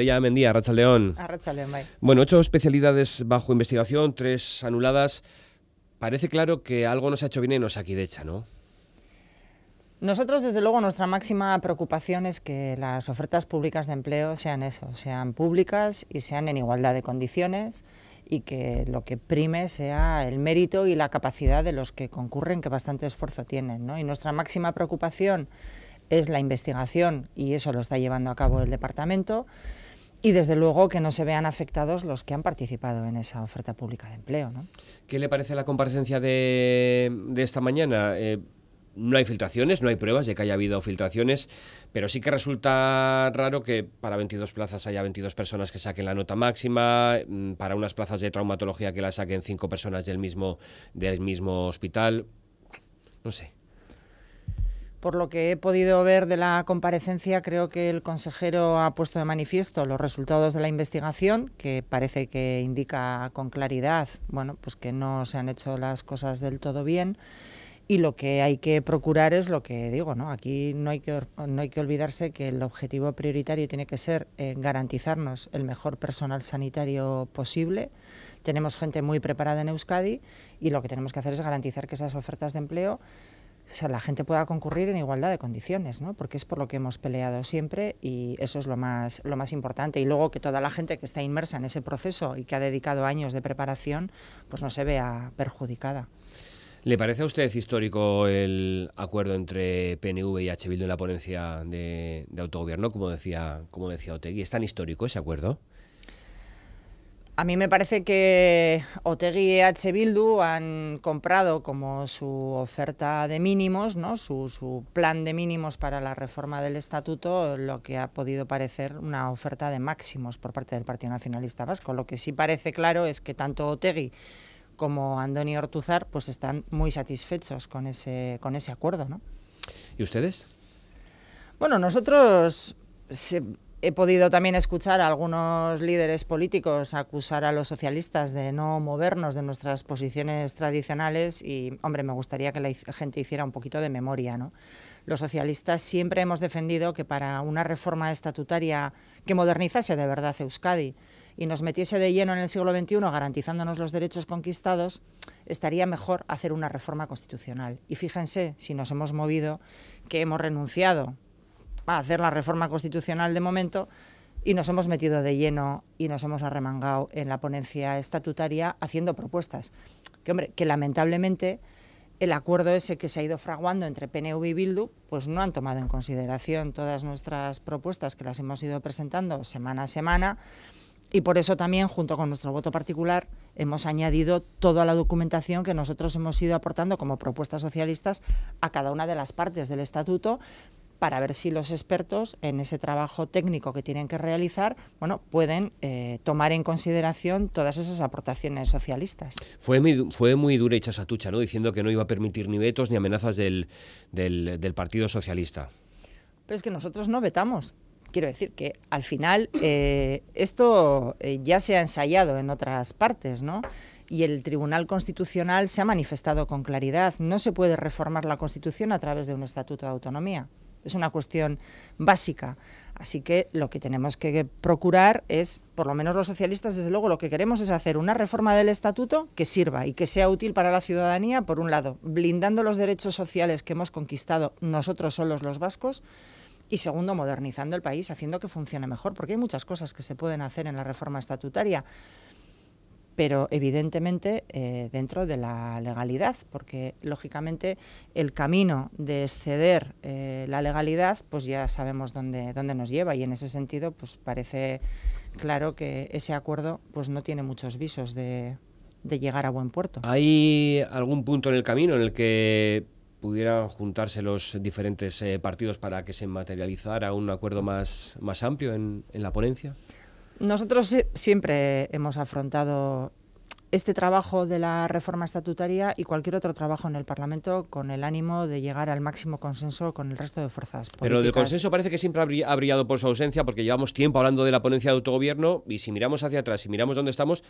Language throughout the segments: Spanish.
y Mendía, a León, bye. Bueno, ocho especialidades bajo investigación, tres anuladas. Parece claro que algo nos ha hecho bien en Osakidecha, ¿no? Nosotros, desde luego, nuestra máxima preocupación es que las ofertas públicas de empleo sean eso, sean públicas y sean en igualdad de condiciones y que lo que prime sea el mérito y la capacidad de los que concurren, que bastante esfuerzo tienen. ¿no? Y nuestra máxima preocupación es la investigación y eso lo está llevando a cabo el departamento y desde luego que no se vean afectados los que han participado en esa oferta pública de empleo. ¿no? ¿Qué le parece la comparecencia de, esta mañana? Eh, no hay filtraciones, no hay pruebas de que haya habido filtraciones, pero sí que resulta raro que para 22 plazas haya 22 personas que saquen la nota máxima, mm, para unas plazas de traumatología que la saquen 5 personas del mismo, del mismo hospital. No sé. Por lo que he podido ver de la comparecencia, creo que el consejero ha puesto de manifiesto los resultados de la investigación, que parece que indica con claridad, bueno, pues que no se han hecho las cosas del todo bien. Y lo que hay que procurar es lo que digo, ¿no? Aquí no hay que, no hay que olvidarse que el objetivo prioritario tiene que ser eh, garantizarnos el mejor personal sanitario posible. Tenemos gente muy preparada en Euskadi y lo que tenemos que hacer es garantizar que esas ofertas de empleo o sea, la gente pueda concurrir en igualdad de condiciones, ¿no? porque es por lo que hemos peleado siempre y eso es lo más, lo más importante. Y luego que toda la gente que está inmersa en ese proceso y que ha dedicado años de preparación, pues no se vea perjudicada. ¿Le parece a usted histórico el acuerdo entre PNV y H. Bildu en la ponencia de, autogobierno, como decía, como decía Otegui? ¿Es tan histórico ese acuerdo? A mí me parece que Otegui y H. Bildu han comprado como su oferta de mínimos, ¿no? su, plan de mínimos para la reforma del estatuto, lo que ha podido parecer una oferta de máximos por parte del Partido Nacionalista Vasco. Lo que sí parece claro es que tanto Otegui como Andoni Ortuzar pues están muy satisfechos con ese, con ese acuerdo. ¿no? ¿Y ustedes? Bueno, nosotros se, he podido también escuchar a algunos líderes políticos acusar a los socialistas de no movernos de nuestras posiciones tradicionales y, hombre, me gustaría que la gente hiciera un poquito de memoria. ¿no? Los socialistas siempre hemos defendido que para una reforma estatutaria que modernizase de verdad Euskadi y nos metiese de lleno en el siglo XXI garantizándonos los derechos conquistados, estaría mejor hacer una reforma constitucional. Y fíjense si nos hemos movido que hemos renunciado a hacer la reforma constitucional de momento y nos hemos metido de lleno y nos hemos arremangado en la ponencia estatutaria haciendo propuestas. Que, hombre, que lamentablemente el acuerdo ese que se ha ido fraguando entre PNV y Bildu, pues no han tomado en consideración todas nuestras propuestas que las hemos ido presentando semana a semana y por eso también, junto con nuestro voto particular, hemos añadido toda la documentación que nosotros hemos ido aportando como propuestas socialistas a cada una de las partes del estatuto para ver si los expertos en ese trabajo técnico que tienen que realizar, bueno, pueden eh, tomar en consideración todas esas aportaciones socialistas. Fue muy, fue muy dura hecha ¿no? Diciendo que no iba a permitir ni vetos ni amenazas del, Partido Socialista. Pero es que nosotros no vetamos quiero decir que al final eh, esto eh, ya se ha ensayado en otras partes, ¿no? Y el Tribunal Constitucional se ha manifestado con claridad. No se puede reformar la Constitución a través de un Estatuto de Autonomía es una cuestión básica. Así que lo que tenemos que procurar es, por lo menos los socialistas, desde luego, lo que queremos es hacer una reforma del estatuto que sirva y que sea útil para la ciudadanía, por un lado, blindando los derechos sociales que hemos conquistado nosotros solos los vascos, y segundo, modernizando el país, haciendo que funcione mejor, porque hay muchas cosas que se pueden hacer en la reforma estatutaria pero evidentemente eh, dentro de la legalidad, porque lógicamente el camino de exceder eh, la legalidad, pues ya sabemos dónde, nos lleva y en ese sentido, pues parece claro que ese acuerdo pues no tiene muchos visos de, llegar a buen puerto. ¿Hay algún punto en el camino en el que pudieran juntarse los diferentes eh, partidos para que se materializara un acuerdo más, más amplio en la ponencia? Nosotros siempre hemos afrontado este trabajo de la reforma estatutaria y cualquier otro trabajo en el Parlamento con el ánimo de llegar al máximo consenso con el resto de fuerzas políticas. Pero el consenso parece que siempre ha brillado por su ausencia porque llevamos tiempo hablando de la ponencia de autogobierno y si miramos hacia atrás, y miramos dónde estamos,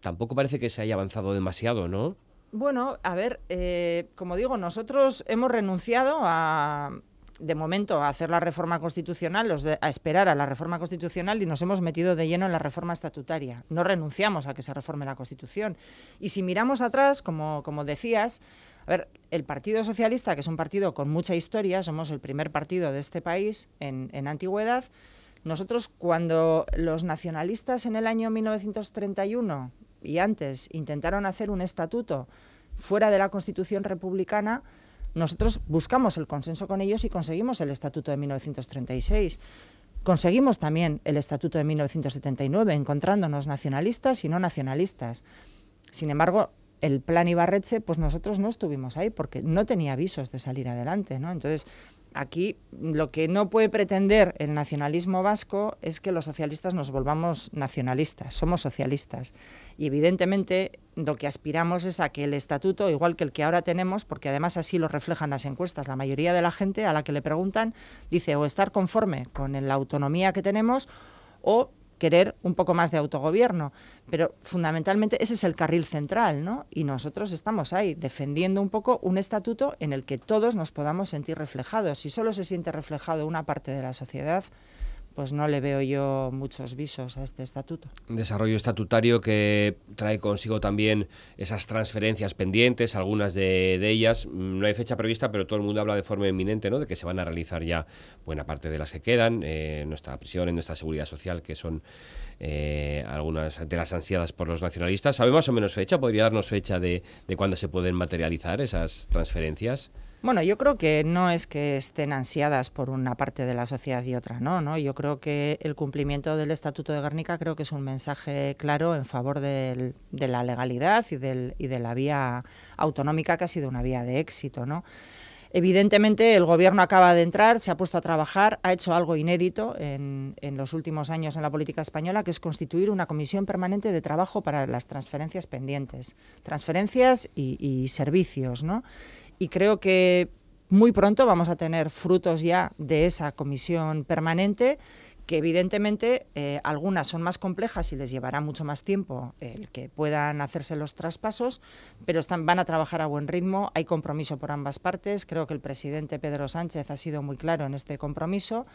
tampoco parece que se haya avanzado demasiado, ¿no? Bueno, a ver, eh, como digo, nosotros hemos renunciado a de momento a hacer la reforma constitucional, los a esperar a la reforma constitucional y nos hemos metido de lleno en la reforma estatutaria. No renunciamos a que se reforme la Constitución. Y si miramos atrás, como, decías, a ver, el Partido Socialista, que es un partido con mucha historia, somos el primer partido de este país en, en antigüedad, nosotros cuando los nacionalistas en el año 1931 y antes intentaron hacer un estatuto fuera de la Constitución republicana, nosotros buscamos el consenso con ellos y conseguimos el Estatuto de 1936. Conseguimos también el Estatuto de 1979, encontrándonos nacionalistas y no nacionalistas. Sin embargo, el plan Ibarreche, pues nosotros no estuvimos ahí porque no tenía avisos de salir adelante. ¿no? Entonces, Aquí lo que no puede pretender el nacionalismo vasco es que los socialistas nos volvamos nacionalistas, somos socialistas. Y evidentemente lo que aspiramos es a que el estatuto, igual que el que ahora tenemos, porque además así lo reflejan las encuestas, la mayoría de la gente a la que le preguntan dice o estar conforme con la autonomía que tenemos o querer un poco más de autogobierno. Pero fundamentalmente ese es el carril central, ¿no? Y nosotros estamos ahí defendiendo un poco un estatuto en el que todos nos podamos sentir reflejados. Si solo se siente reflejado una parte de la sociedad, pues no le veo yo muchos visos a este estatuto. Desarrollo estatutario que trae consigo también esas transferencias pendientes, algunas de, ellas. Mm, no hay fecha prevista, pero todo el mundo habla de forma inminente ¿no? de que se van a realizar ya buena parte de las que quedan, eh, nuestra prisión, en nuestra seguridad social, que son eh, algunas de las ansiadas por los nacionalistas. ¿Sabe más o menos fecha? ¿Podría darnos fecha de cuándo se pueden materializar esas transferencias? Bueno, yo creo que no es que estén ansiadas por una parte de la sociedad y otra, no, no. Yo creo que el cumplimiento del Estatuto de Guernica creo que es un mensaje claro en favor de la legalidad y, y de la vía autonómica que ha sido una vía de éxito, ¿no? Evidentemente, el Gobierno acaba de entrar, se ha puesto a trabajar, ha hecho algo inédito en, los últimos años en la política española, que es constituir una comisión permanente de trabajo para las transferencias pendientes, transferencias y, y servicios, ¿no? y creo que muy pronto vamos a tener frutos ya de esa comisión permanente que evidentemente eh, algunas son más complejas y les llevará mucho más tiempo el que puedan hacerse los traspasos, pero están, van a trabajar a buen ritmo, hay compromiso por ambas partes, creo que el presidente Pedro Sánchez ha sido muy claro en este compromiso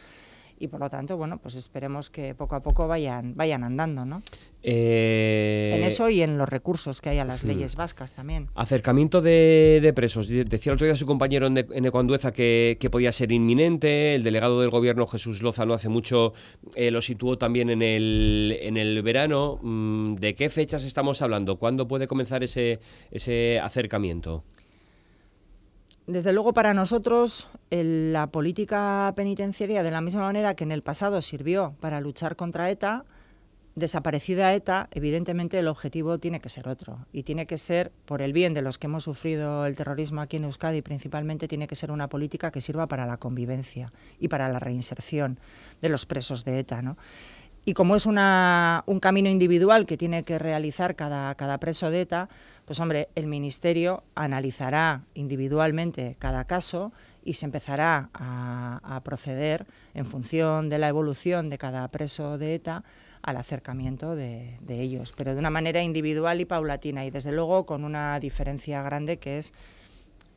y por lo tanto, bueno, pues esperemos que poco a poco vayan, vayan andando, ¿no? Eh, en eso y en los recursos que hay a las hmm. leyes vascas también. Acercamiento de, presos. Decía el otro día su compañero en Ecuandueza que, podía ser inminente. El delegado del gobierno, Jesús Loza, no hace mucho eh, lo situó también en el, en el verano. Mm, ¿De qué fechas estamos hablando? ¿Cuándo puede comenzar ese, ese acercamiento? Desde luego para nosotros la política penitenciaria, de la misma manera que en el pasado sirvió para luchar contra ETA, desaparecida ETA, evidentemente el objetivo tiene que ser otro y tiene que ser, por el bien de los que hemos sufrido el terrorismo aquí en Euskadi principalmente, tiene que ser una política que sirva para la convivencia y para la reinserción de los presos de ETA. ¿no? Y como es un camino individual que tiene que realizar cada, cada preso de ETA, pues hombre, el Ministerio analizará individualmente cada caso y se empezará a, proceder en función de la evolución de cada preso de ETA al acercamiento de ellos, pero de una manera individual y paulatina y desde luego con una diferencia grande que es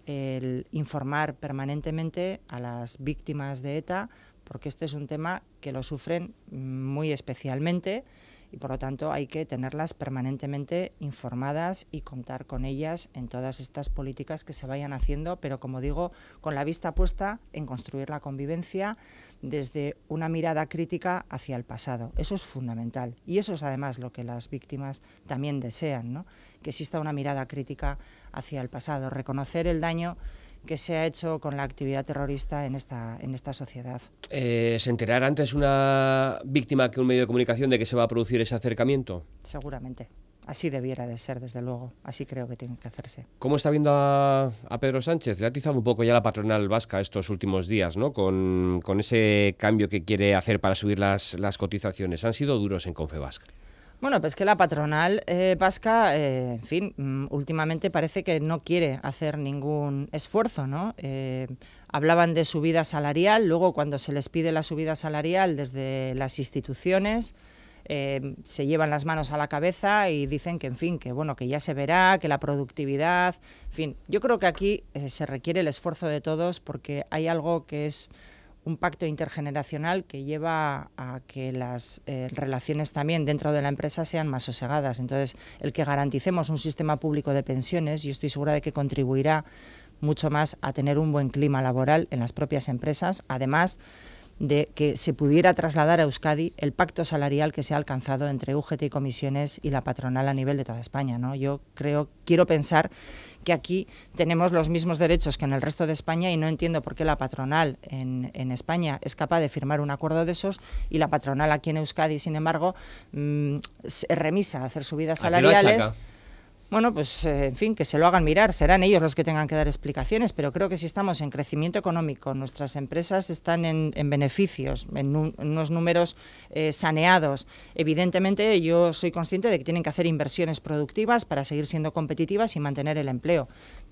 el informar permanentemente a las víctimas de ETA porque este es un tema que lo sufren muy especialmente y por lo tanto hay que tenerlas permanentemente informadas y contar con ellas en todas estas políticas que se vayan haciendo, pero como digo, con la vista puesta en construir la convivencia desde una mirada crítica hacia el pasado. Eso es fundamental y eso es además lo que las víctimas también desean, ¿no? que exista una mirada crítica hacia el pasado, reconocer el daño que se ha hecho con la actividad terrorista en esta, en esta sociedad. Eh, ¿Se enterará antes una víctima que un medio de comunicación de que se va a producir ese acercamiento? Seguramente. Así debiera de ser, desde luego. Así creo que tiene que hacerse. ¿Cómo está viendo a, Pedro Sánchez? Le ha atizado un poco ya la patronal vasca estos últimos días, ¿no? Con, ese cambio que quiere hacer para subir las, las cotizaciones. Han sido duros en Confebasca. Bueno, pues que la patronal eh, vasca, eh, en fin, mm, últimamente parece que no quiere hacer ningún esfuerzo, ¿no? Eh, hablaban de subida salarial, luego cuando se les pide la subida salarial desde las instituciones, eh, se llevan las manos a la cabeza y dicen que, en fin, que bueno, que ya se verá, que la productividad, en fin, yo creo que aquí se requiere el esfuerzo de todos porque hay algo que es un pacto intergeneracional que lleva a que las eh, relaciones también dentro de la empresa sean más sosegadas. Entonces, el que garanticemos un sistema público de pensiones, yo estoy segura de que contribuirá mucho más a tener un buen clima laboral en las propias empresas. Además, de que se pudiera trasladar a Euskadi el pacto salarial que se ha alcanzado entre UGT y comisiones y la patronal a nivel de toda España. ¿no? Yo creo, quiero pensar que aquí tenemos los mismos derechos que en el resto de España y no entiendo por qué la patronal en, en España es capaz de firmar un acuerdo de esos y la patronal aquí en Euskadi, sin embargo, mm, se remisa a hacer subidas salariales bueno, pues eh, en fin, que se lo hagan mirar, serán ellos los que tengan que dar explicaciones, pero creo que si estamos en crecimiento económico, nuestras empresas están en, beneficios, en, unos números eh, saneados, evidentemente yo soy consciente de que tienen que hacer inversiones productivas para seguir siendo competitivas y mantener el empleo,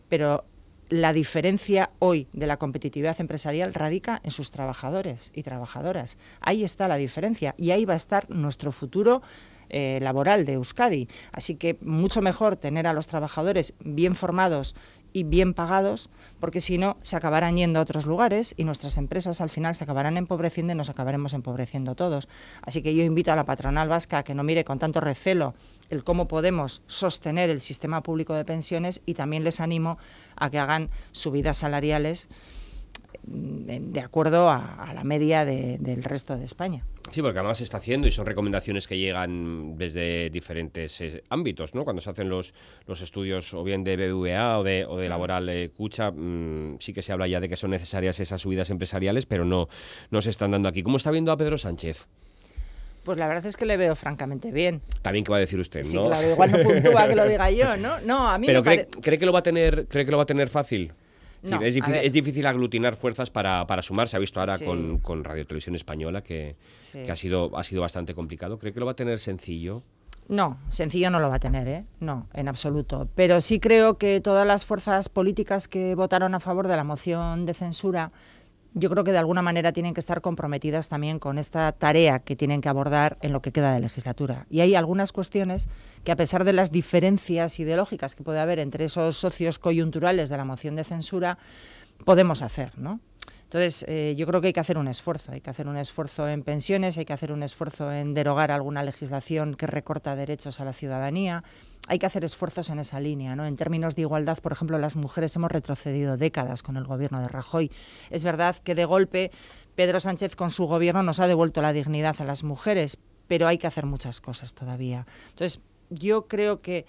pero la diferencia hoy de la competitividad empresarial radica en sus trabajadores y trabajadoras. Ahí está la diferencia y ahí va a estar nuestro futuro eh, laboral de Euskadi. Así que mucho mejor tener a los trabajadores bien formados y bien pagados, porque si no, se acabarán yendo a otros lugares y nuestras empresas al final se acabarán empobreciendo y nos acabaremos empobreciendo todos. Así que yo invito a la patronal vasca a que no mire con tanto recelo el cómo podemos sostener el sistema público de pensiones y también les animo a que hagan subidas salariales mm, de acuerdo a, la media del resto de España. Sí, porque además se está haciendo y son recomendaciones que llegan desde diferentes eh, ámbitos, ¿no? Cuando se hacen los, los estudios o bien de BBVA o de, o de laboral eh, cucha, mm, sí que se habla ya de que son necesarias esas subidas empresariales, pero no, no se están dando aquí. ¿Cómo está viendo a Pedro Sánchez? Pues la verdad es que le veo francamente bien. También qué va a decir usted, ¿no? Sí, claro, igual no puntúa que lo diga yo, ¿no? No, a mí me que lo va a tener, cree que lo va a tener fácil es, difícil, aglutinar fuerzas para, para sumar. Se ha visto ahora con, con, Radio Televisión Española que, ha, sido, ha sido bastante complicado. ¿Cree que lo va a tener sencillo? No, sencillo no lo va a tener, ¿eh? no, en absoluto. Pero sí creo que todas las fuerzas políticas que votaron a favor de la moción de censura yo creo que de alguna manera tienen que estar comprometidas también con esta tarea que tienen que abordar en lo que queda de legislatura. Y hay algunas cuestiones que, a pesar de las diferencias ideológicas que puede haber entre esos socios coyunturales de la moción de censura, podemos hacer, Entonces, eh, yo creo que hay que hacer un esfuerzo. Hay que hacer un esfuerzo en pensiones, hay que hacer un esfuerzo en derogar alguna legislación que recorta derechos a la ciudadanía, hay que hacer esfuerzos en esa línea. ¿no? En términos de igualdad, por ejemplo, las mujeres hemos retrocedido décadas con el gobierno de Rajoy. Es verdad que de golpe Pedro Sánchez con su gobierno nos ha devuelto la dignidad a las mujeres, pero hay que hacer muchas cosas todavía. Entonces, yo creo que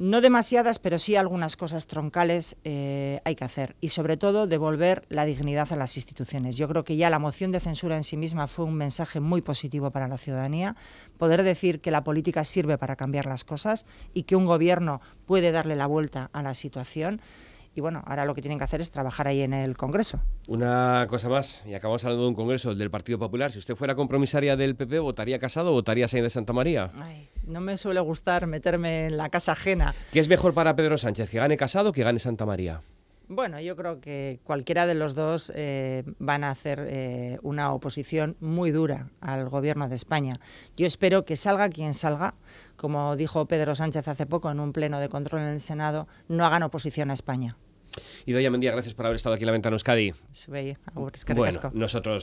no demasiadas, pero sí algunas cosas troncales eh, hay que hacer y sobre todo devolver la dignidad a las instituciones. Yo creo que ya la moción de censura en sí misma fue un mensaje muy positivo para la ciudadanía, poder decir que la política sirve para cambiar las cosas y que un gobierno puede darle la vuelta a la situación. Y bueno, ahora lo que tienen que hacer es trabajar ahí en el Congreso. Una cosa más, y acabamos hablando de un Congreso, el del Partido Popular. Si usted fuera compromisaria del PP, ¿votaría Casado o votaría Sáenz de Santa María? No me suele gustar meterme en la casa ajena. ¿Qué es mejor para Pedro Sánchez? ¿Que gane Casado o que gane Santa María? Bueno, yo creo que cualquiera de los dos eh, van a hacer eh, una oposición muy dura al gobierno de España. Yo espero que salga quien salga, como dijo Pedro Sánchez hace poco en un pleno de control en el Senado, no hagan oposición a España. Y Doña Mendía, gracias por haber estado aquí la ventana Euskadi. Bueno, nosotros